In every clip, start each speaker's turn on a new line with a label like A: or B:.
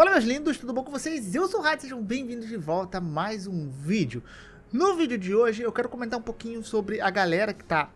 A: Fala meus lindos, tudo bom com vocês? Eu sou o Rádio, sejam bem-vindos de volta a mais um vídeo. No vídeo de hoje eu quero comentar um pouquinho sobre a galera que tá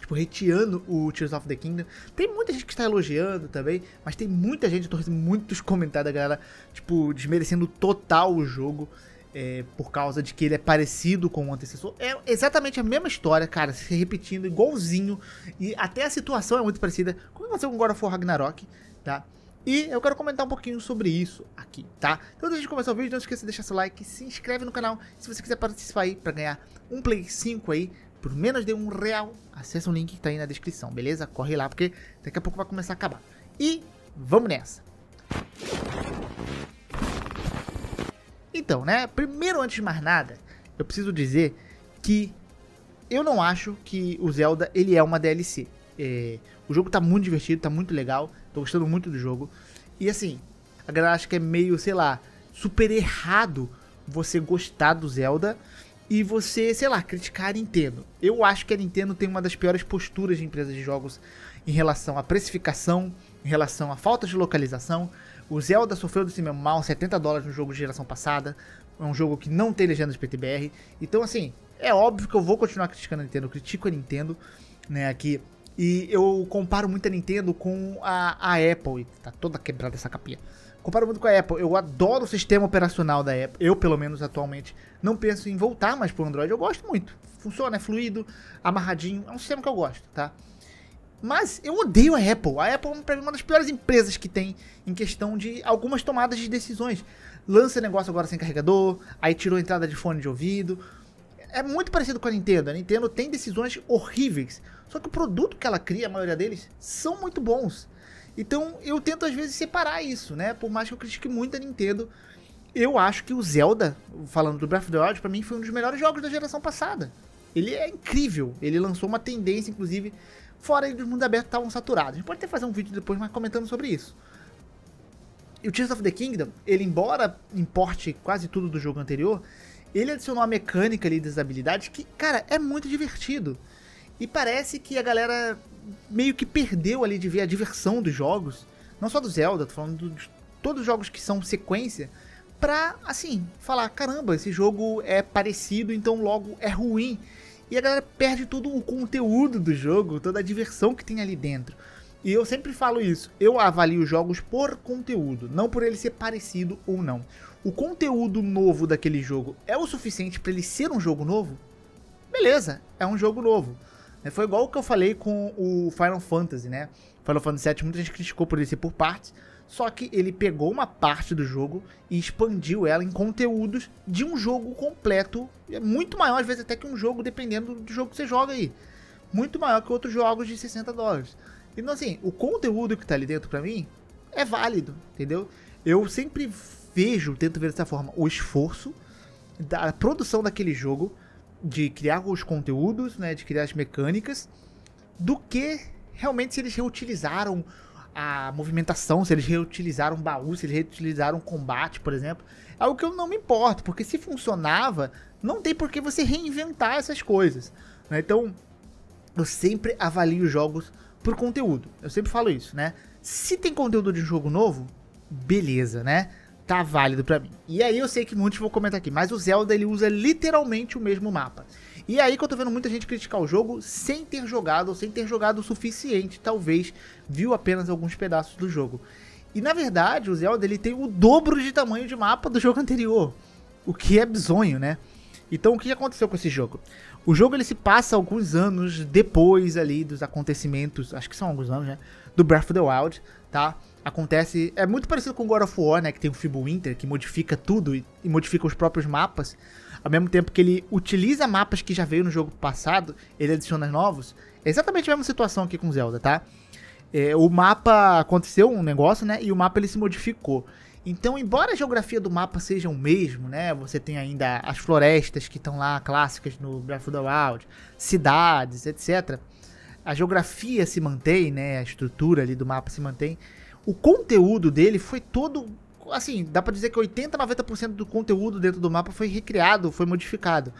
A: tipo, reteando o Tears of the Kingdom. Tem muita gente que está elogiando também, mas tem muita gente, eu tô recebendo muitos comentários da galera, tipo, desmerecendo total o jogo. É, por causa de que ele é parecido com o antecessor. É exatamente a mesma história, cara, se repetindo igualzinho. E até a situação é muito parecida. Como aconteceu com God of War Ragnarok, tá? E eu quero comentar um pouquinho sobre isso aqui, tá? Então, antes de começar o vídeo, não esqueça de deixar seu like, se inscreve no canal. Se você quiser participar aí para ganhar um Play 5 aí, por menos de um real, acessa o link que tá aí na descrição, beleza? Corre lá, porque daqui a pouco vai começar a acabar. E vamos nessa! Então, né? Primeiro, antes de mais nada, eu preciso dizer que eu não acho que o Zelda ele é uma DLC. É, o jogo tá muito divertido, tá muito legal. Tô gostando muito do jogo. E assim, a galera acha que é meio, sei lá, super errado você gostar do Zelda e você, sei lá, criticar a Nintendo. Eu acho que a Nintendo tem uma das piores posturas de empresas de jogos em relação à precificação, em relação à falta de localização. O Zelda sofreu desse mesmo mal, 70 dólares no jogo de geração passada. É um jogo que não tem legenda de PTBR. Então, assim, é óbvio que eu vou continuar criticando a Nintendo. Eu critico a Nintendo, né, aqui e eu comparo muito a Nintendo com a, a Apple. Tá toda quebrada essa capinha. Comparo muito com a Apple. Eu adoro o sistema operacional da Apple. Eu, pelo menos, atualmente. Não penso em voltar mais pro Android. Eu gosto muito. Funciona, é fluido, amarradinho. É um sistema que eu gosto, tá? Mas eu odeio a Apple. A Apple é uma das piores empresas que tem em questão de algumas tomadas de decisões. Lança negócio agora sem carregador, aí tirou entrada de fone de ouvido é muito parecido com a Nintendo. A Nintendo tem decisões horríveis. Só que o produto que ela cria, a maioria deles, são muito bons. Então eu tento às vezes separar isso, né? Por mais que eu critique muito a Nintendo, eu acho que o Zelda, falando do Breath of the Wild, para mim foi um dos melhores jogos da geração passada. Ele é incrível. Ele lançou uma tendência, inclusive, fora dos mundos abertos estavam saturados. A gente pode até fazer um vídeo depois, mas comentando sobre isso. E o Tears of the Kingdom, ele embora importe quase tudo do jogo anterior, ele adicionou a mecânica ali das habilidades que, cara, é muito divertido. E parece que a galera meio que perdeu ali de ver a diversão dos jogos, não só do Zelda, tô falando de todos os jogos que são sequência, pra, assim, falar: caramba, esse jogo é parecido, então logo é ruim. E a galera perde todo o conteúdo do jogo, toda a diversão que tem ali dentro. E eu sempre falo isso. Eu avalio jogos por conteúdo, não por ele ser parecido ou não. O conteúdo novo daquele jogo é o suficiente para ele ser um jogo novo? Beleza, é um jogo novo. É, foi igual o que eu falei com o Final Fantasy, né? Final Fantasy VII, muita gente criticou por ele ser por partes, só que ele pegou uma parte do jogo e expandiu ela em conteúdos de um jogo completo, é muito maior às vezes até que um jogo, dependendo do jogo que você joga aí. Muito maior que outros jogos de 60 dólares. Então, assim, o conteúdo que tá ali dentro para mim é válido, entendeu? Eu sempre vejo, tento ver dessa forma, o esforço da produção daquele jogo, de criar os conteúdos, né, de criar as mecânicas, do que realmente se eles reutilizaram a movimentação, se eles reutilizaram baú, se eles reutilizaram combate, por exemplo. É algo que eu não me importo, porque se funcionava, não tem por que você reinventar essas coisas. Né? Então, eu sempre avalio jogos por conteúdo. Eu sempre falo isso, né? Se tem conteúdo de jogo novo, beleza, né? Tá válido para mim. E aí eu sei que muitos vão comentar aqui, mas o Zelda ele usa literalmente o mesmo mapa. E aí que eu tô vendo muita gente criticar o jogo sem ter jogado, ou sem ter jogado o suficiente, talvez, viu apenas alguns pedaços do jogo. E na verdade, o Zelda ele tem o dobro de tamanho de mapa do jogo anterior, o que é bizonho, né? Então o que aconteceu com esse jogo? O jogo ele se passa alguns anos depois ali dos acontecimentos, acho que são alguns anos, né? Do Breath of the Wild, tá? Acontece, é muito parecido com God of War, né? Que tem o Fibo Winter, que modifica tudo e, e modifica os próprios mapas. Ao mesmo tempo que ele utiliza mapas que já veio no jogo passado, ele adiciona novos. É exatamente a mesma situação aqui com Zelda, tá? É, o mapa aconteceu um negócio, né? E o mapa ele se modificou. Então, embora a geografia do mapa seja o mesmo, né? Você tem ainda as florestas que estão lá clássicas no Breath of the Wild, cidades, etc. A geografia se mantém, né? A estrutura ali do mapa se mantém. O conteúdo dele foi todo assim, dá para dizer que 80, 90% do conteúdo dentro do mapa foi recriado, foi modificado.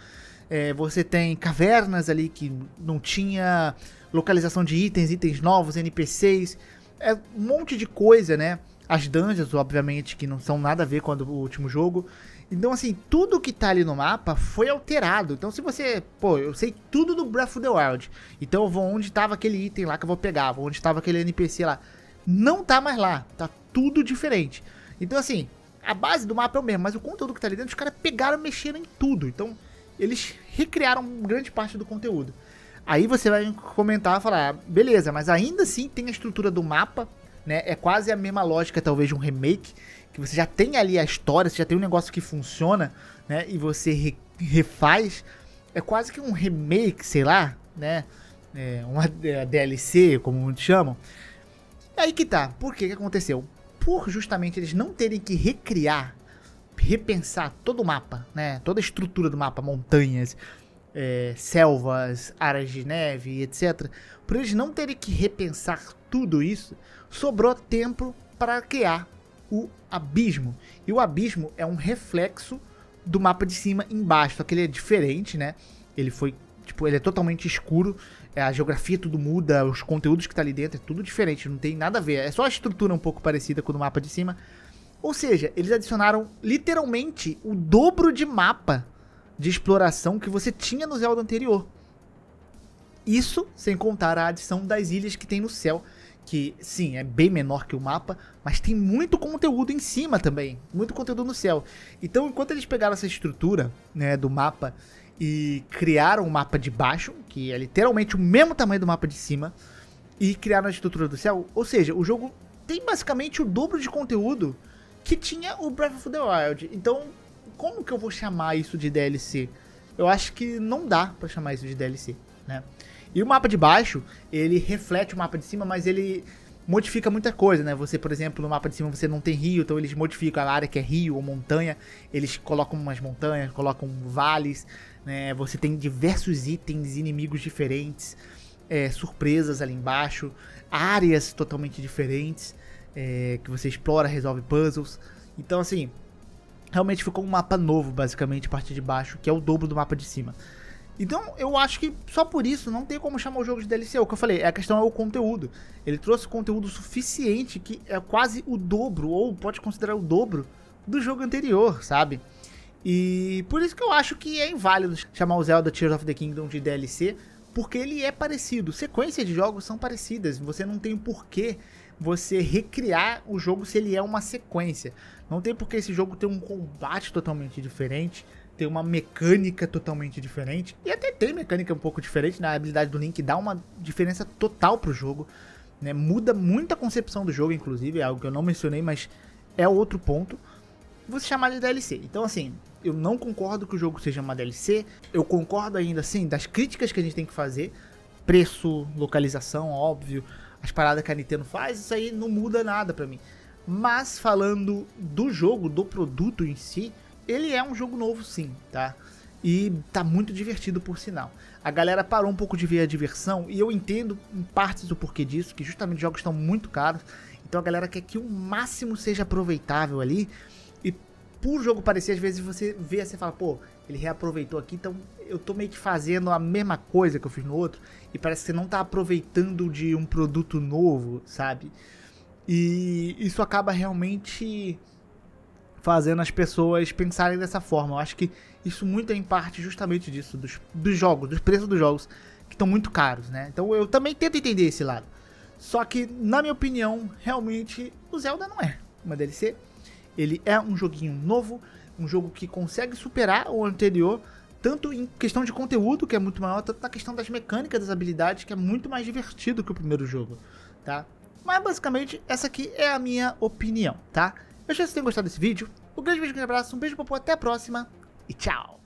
A: É, você tem cavernas ali que não tinha localização de itens, itens novos, NPCs, é um monte de coisa, né? As dungeons, obviamente, que não são nada a ver com o último jogo. Então, assim, tudo que tá ali no mapa foi alterado. Então, se você. Pô, eu sei tudo do Breath of the Wild. Então, eu vou onde tava aquele item lá que eu vou pegar, vou onde tava aquele NPC lá. Não tá mais lá. Tá tudo diferente. Então, assim, a base do mapa é o mesmo, mas o conteúdo que tá ali dentro, os caras pegaram e mexeram em tudo. Então, eles recriaram grande parte do conteúdo. Aí você vai comentar e falar, ah, beleza, mas ainda assim tem a estrutura do mapa né? É quase a mesma lógica, talvez, de um remake, que você já tem ali a história, você já tem um negócio que funciona, né? E você re refaz. É quase que um remake, sei lá, né? É, uma DLC, como muitos chamam. E é aí que tá. Por que que aconteceu? Por justamente eles não terem que recriar, repensar todo o mapa, né? Toda a estrutura do mapa, montanhas, é, selvas, áreas de neve, etc. Por eles não terem que repensar tudo isso, sobrou tempo para criar o abismo. E o abismo é um reflexo do mapa de cima embaixo, só que ele é diferente, né? Ele foi, tipo, ele é totalmente escuro, é, a geografia tudo muda, os conteúdos que tá ali dentro é tudo diferente, não tem nada a ver. É só a estrutura um pouco parecida com o mapa de cima. Ou seja, eles adicionaram literalmente o dobro de mapa de exploração que você tinha no Zelda anterior. Isso sem contar a adição das ilhas que tem no céu, que sim, é bem menor que o mapa, mas tem muito conteúdo em cima também, muito conteúdo no céu. Então, enquanto eles pegaram essa estrutura, né, do mapa e criaram o um mapa de baixo, que é literalmente o mesmo tamanho do mapa de cima, e criaram a estrutura do céu, ou seja, o jogo tem basicamente o dobro de conteúdo que tinha o Breath of the Wild. Então, como que eu vou chamar isso de DLC? Eu acho que não dá para chamar isso de DLC, né? E o mapa de baixo, ele reflete o mapa de cima, mas ele modifica muita coisa, né? Você, por exemplo, no mapa de cima você não tem rio, então eles modificam a área que é rio ou montanha, eles colocam umas montanhas, colocam vales, né? Você tem diversos itens, inimigos diferentes, é, surpresas ali embaixo, áreas totalmente diferentes é, que você explora, resolve puzzles. Então, assim, realmente ficou um mapa novo, basicamente, a partir de baixo, que é o dobro do mapa de cima. Então, eu acho que só por isso não tem como chamar o jogo de DLC. É o que eu falei, é a questão é o conteúdo. Ele trouxe conteúdo suficiente que é quase o dobro, ou pode considerar o dobro, do jogo anterior, sabe? E por isso que eu acho que é inválido chamar o Zelda Tears of the Kingdom de DLC, porque ele é parecido. Sequências de jogos são parecidas, você não tem porquê você recriar o jogo se ele é uma sequência. Não tem porque esse jogo tem um combate totalmente diferente, ter uma mecânica totalmente diferente. E até tem mecânica um pouco diferente, na né? habilidade do Link dá uma diferença total pro jogo. Né? Muda muito a concepção do jogo, inclusive, é algo que eu não mencionei, mas é outro ponto. você chamar de DLC. Então, assim, eu não concordo que o jogo seja uma DLC. Eu concordo ainda, assim, das críticas que a gente tem que fazer. Preço, localização, óbvio. As paradas que a Nintendo faz, isso aí não muda nada para mim. Mas falando do jogo, do produto em si, ele é um jogo novo, sim, tá? E tá muito divertido, por sinal. A galera parou um pouco de ver a diversão, e eu entendo em partes o porquê disso, que justamente jogos estão muito caros, então a galera quer que o máximo seja aproveitável ali. E por jogo parecer, às vezes você vê, você fala, pô, ele reaproveitou aqui, então eu tô meio que fazendo a mesma coisa que eu fiz no outro, e parece que você não tá aproveitando de um produto novo, sabe? E isso acaba realmente fazendo as pessoas pensarem dessa forma. Eu acho que isso muito é em parte justamente disso, dos, dos jogos, dos preços dos jogos, que estão muito caros, né? Então eu também tento entender esse lado. Só que, na minha opinião, realmente o Zelda não é uma DLC. Ele é um joguinho novo, um jogo que consegue superar o anterior, tanto em questão de conteúdo, que é muito maior, tanto na questão das mecânicas, das habilidades, que é muito mais divertido que o primeiro jogo, tá? Mas basicamente, essa aqui é a minha opinião, tá? Eu espero que vocês tenham gostado desse vídeo. Um grande beijo, um grande abraço, um beijo, popô, até a próxima e tchau!